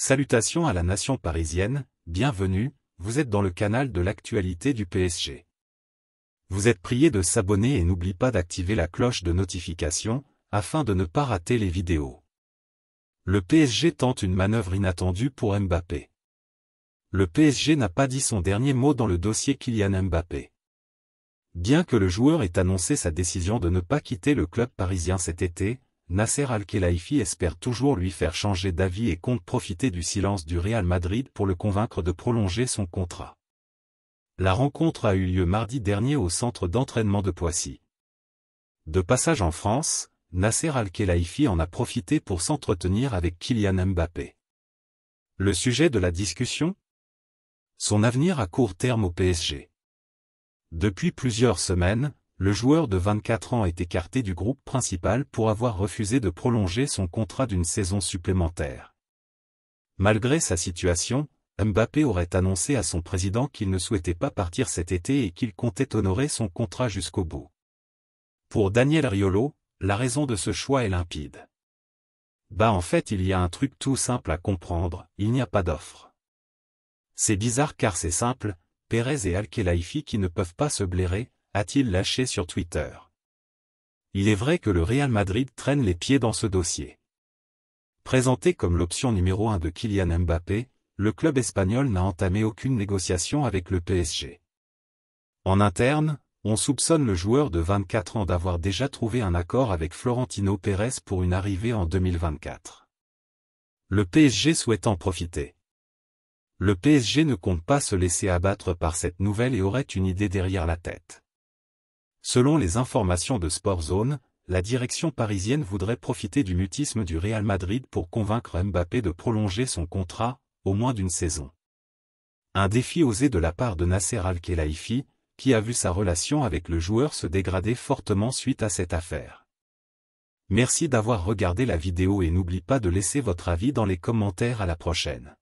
Salutations à la nation parisienne, bienvenue, vous êtes dans le canal de l'actualité du PSG. Vous êtes prié de s'abonner et n'oublie pas d'activer la cloche de notification, afin de ne pas rater les vidéos. Le PSG tente une manœuvre inattendue pour Mbappé. Le PSG n'a pas dit son dernier mot dans le dossier Kylian Mbappé. Bien que le joueur ait annoncé sa décision de ne pas quitter le club parisien cet été, Nasser Al-Khelaifi espère toujours lui faire changer d'avis et compte profiter du silence du Real Madrid pour le convaincre de prolonger son contrat. La rencontre a eu lieu mardi dernier au centre d'entraînement de Poissy. De passage en France, Nasser Al-Khelaifi en a profité pour s'entretenir avec Kylian Mbappé. Le sujet de la discussion Son avenir à court terme au PSG. Depuis plusieurs semaines, le joueur de 24 ans est écarté du groupe principal pour avoir refusé de prolonger son contrat d'une saison supplémentaire. Malgré sa situation, Mbappé aurait annoncé à son président qu'il ne souhaitait pas partir cet été et qu'il comptait honorer son contrat jusqu'au bout. Pour Daniel Riolo, la raison de ce choix est limpide. Bah en fait il y a un truc tout simple à comprendre, il n'y a pas d'offre. C'est bizarre car c'est simple, Pérez et al qui ne peuvent pas se blairer, a-t-il lâché sur Twitter. Il est vrai que le Real Madrid traîne les pieds dans ce dossier. Présenté comme l'option numéro 1 de Kylian Mbappé, le club espagnol n'a entamé aucune négociation avec le PSG. En interne, on soupçonne le joueur de 24 ans d'avoir déjà trouvé un accord avec Florentino Pérez pour une arrivée en 2024. Le PSG souhaite en profiter. Le PSG ne compte pas se laisser abattre par cette nouvelle et aurait une idée derrière la tête. Selon les informations de Sportzone, la direction parisienne voudrait profiter du mutisme du Real Madrid pour convaincre Mbappé de prolonger son contrat, au moins d'une saison. Un défi osé de la part de Nasser Al-Khelaifi, qui a vu sa relation avec le joueur se dégrader fortement suite à cette affaire. Merci d'avoir regardé la vidéo et n'oublie pas de laisser votre avis dans les commentaires à la prochaine.